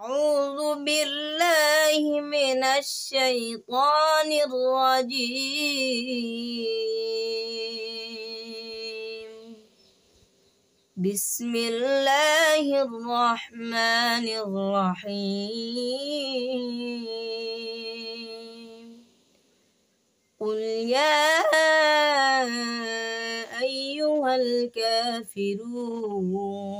أعوذ بالله من الشيطان الرجيم بسم الله الرحمن الرحيم قل يا أيها الكافرون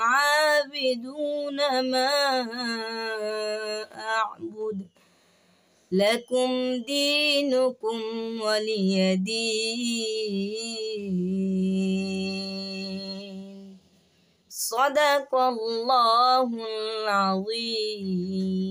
عابدون ما أعبد لكم دينكم ولي دين صدق الله العظيم